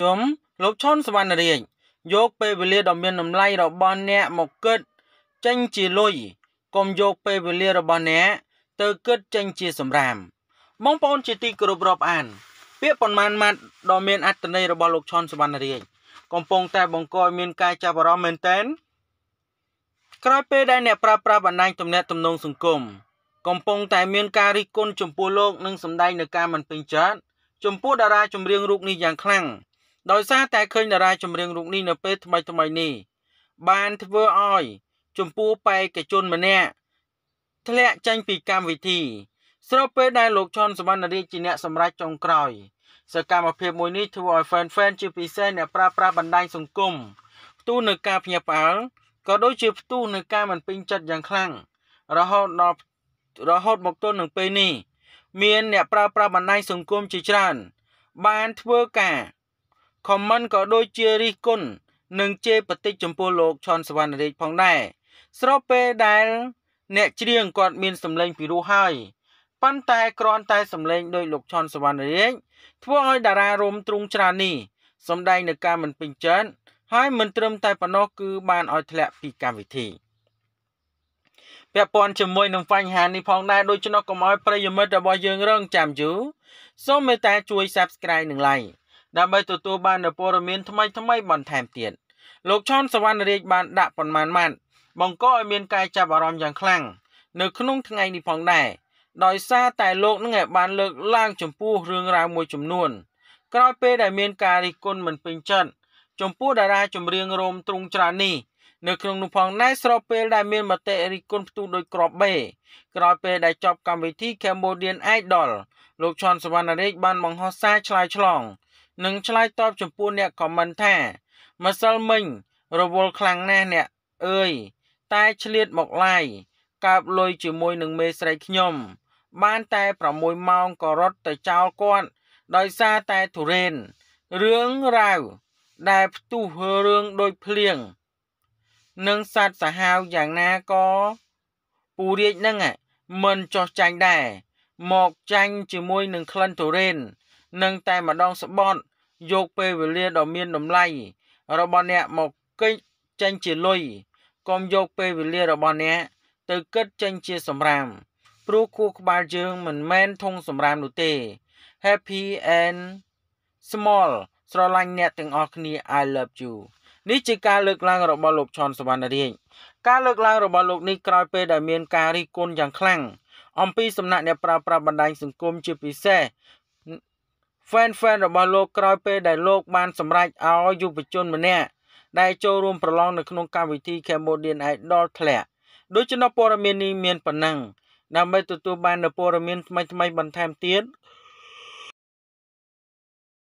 ទុំលោកឈុនសវណ្ណរាជយកពេលវេលាដ៏មានតម្លៃរបស់អ្នកមកគិតចេញជាលុយកុំយកពេលវេលារបស់អ្នកទៅគិតចេញជាសម្រាម បងប្អូនជាទីគោរពរាប់អាន ពាក្យប៉ុន្មានម៉ាត់ដ៏មានអត្ថន័យរបស់លោកឈុនសវណ្ណរាជកំពុងតែបង្កឲ្យមាន ការចាប់អារម្មណ៍មែនទែនក្រោយពេលដែលអ្នកប្រើប្រាស់បណ្ដាញទំនាក់ទំនងសង្គមកំពុងតែមានការរិះគន់ចំពោះលោកនិងសម្ដែងនៅការមិនពេញចិត្តចំពោះតារាចម្រៀងរូបនេះយ៉ាងខ្លាំងដោយសារតែឃើញតារាចម្រៀងរូបនេះនៅពេលថ្មីថ្មីនេះ បានធ្វើឲ្យចំពោះបេក្ខជនម្នាក់ធ្លាក់ចេញពីកម្មវិធី ស្របពេលដែលលោកឈុនសវណ្ណរាជជាអ្នកសម្រេចចុងក្រោយសកម្មភាពមួយនេះធ្វើឲ្យ fan fan ជាពិសេសអ្នកប្រើប្រាស់បណ្ដាញសង្គមផ្ទុះនឹងការភ្ញាក់ផ្អើលក៏ដូចជាផ្ទុះនឹងការមិនពេញចិត្តយ៉ាងខ្លាំងរហូតដល់រហូតមកទល់នឹងពេលនេះមានអ្នកប្រើប្រាស់បណ្ដាញសង្គមជាច្រើនបានធ្វើការខមមិនក៏ដូចជារិះគន់និងជេរប្រតិចចំពោះលោកឈុនសវណ្ណរាជផងដែរស្របពេលដែល អ្នកច្រៀងគាត់មានសម្លេងពីរោះហើយប៉ុន្តែគ្រាន់តែសម្លេងដោយលោកឈុនសវណ្ណរាជធ្វើឲ្យតារារំទ្រង់ច្រើននេះសម្ដែងនៅការមិនពេញចិត្តហើយមិនត្រឹមតែប៉ុណ្ណោះគឺបានឲ្យធ្លាក់ពីកម្មវិធីពាក់ព័ន្ធជាមួយនឹងបញ្ហានេះផងដែរដូច្នោះកុំឲ្យប្រិយមិត្តរបស់យើងរងចាំយូរសូមមេត្តាជួយ Subscribe និង Like ដើម្បីទទួលបាននូវព័ត៌មានថ្មីៗបន្ថែមទៀតលោកឈុនសវណ្ណរាជបានដាក់ប៉ុន្មានម៉ាត់បង្កឲ្យមានការចាប់អារម្មណ៍យ៉ាងខ្លាំងនៅក្នុងថ្ងៃនេះផងដែរដោយសារតែលោកនឹងបានលើកឡើងចំពោះរឿងរ៉ាវមួយ ចំនួន ក្រោយពេលដែលមាន ការរិះគន់មិនពេញចិត្តចំពោះតារាចម្រៀងរោមទ្រង់ច្រើននេះនៅ ក្នុងនោះផងដែរស្របពេលដែលមានមតិរិះគន់ផ្ទុះដោយក្របបេក្រោយពេលដែលចប់កម្មវិធី Cambodian Idol លោកឈុនសវណ្ណរាជបានបង្ហោះសារឆ្លើយឆ្លងនិងឆ្លើយតបចំពោះអ្នកខមមិនថាម្សិលមិញ រវល់ខ្លាំងណាស់អ្នកអើយតែឆ្លៀតមកឡាយកើបលុយជាមួយនឹងមេស្រីខ្ញុំ បានតែ6ម៉ោងក៏រត់ទៅចោលគាត់ដោយសារតែទុរេនរឿងរ៉ាវដែលផ្ទុះរឿងដូចភ្លៀងនិងសត្វសាហាវយ៉ាងណាក៏ពូរាជនឹងមិនចោះចាញ់ដែរមកចាញ់ជាមួយនឹងក្លិនទុរេននឹងតែម្ដងស្បត់យកពេលវេលាដ៏មានតម្លៃរបស់អ្នកមកគិតចេញជាលុយកុំយកពេលវេលារបស់អ្នកទៅគិតចេញជាសម្រាម ព្រោះខួរក្បាលយើងមិនមែនធុងសម្រាមនោះទេ Happy and Small ស្រឡាញ់អ្នកទាំងអស់គ្នា I love you នេះជាការលើកឡើងរបស់លោកឈុនសវណ្ណរាជការលើកឡើងរបស់លោកនេះក្រោយពេលដែលមានការរិះគន់យ៉ាងខ្លាំងអំពីសំណាក់អ្នក ប្រើប្រាស់បណ្ដាញសង្គមជាពិសេសហ្វេនហ្វេនរបស់លោកក្រោយពេលដែលលោកបានសម្រេចឲ្យយុវជនម្នាក់ដែលចូលរួមប្រឡងនៅក្នុងកម្មវិធី Cambodian Idol ធ្លាក់ដូច្នោះព័ត៌មាននេះមានប៉ុណ្ណឹងដើម្បីទទួលបាននូវព័ត៌មានថ្មីៗបន្ថែមទៀត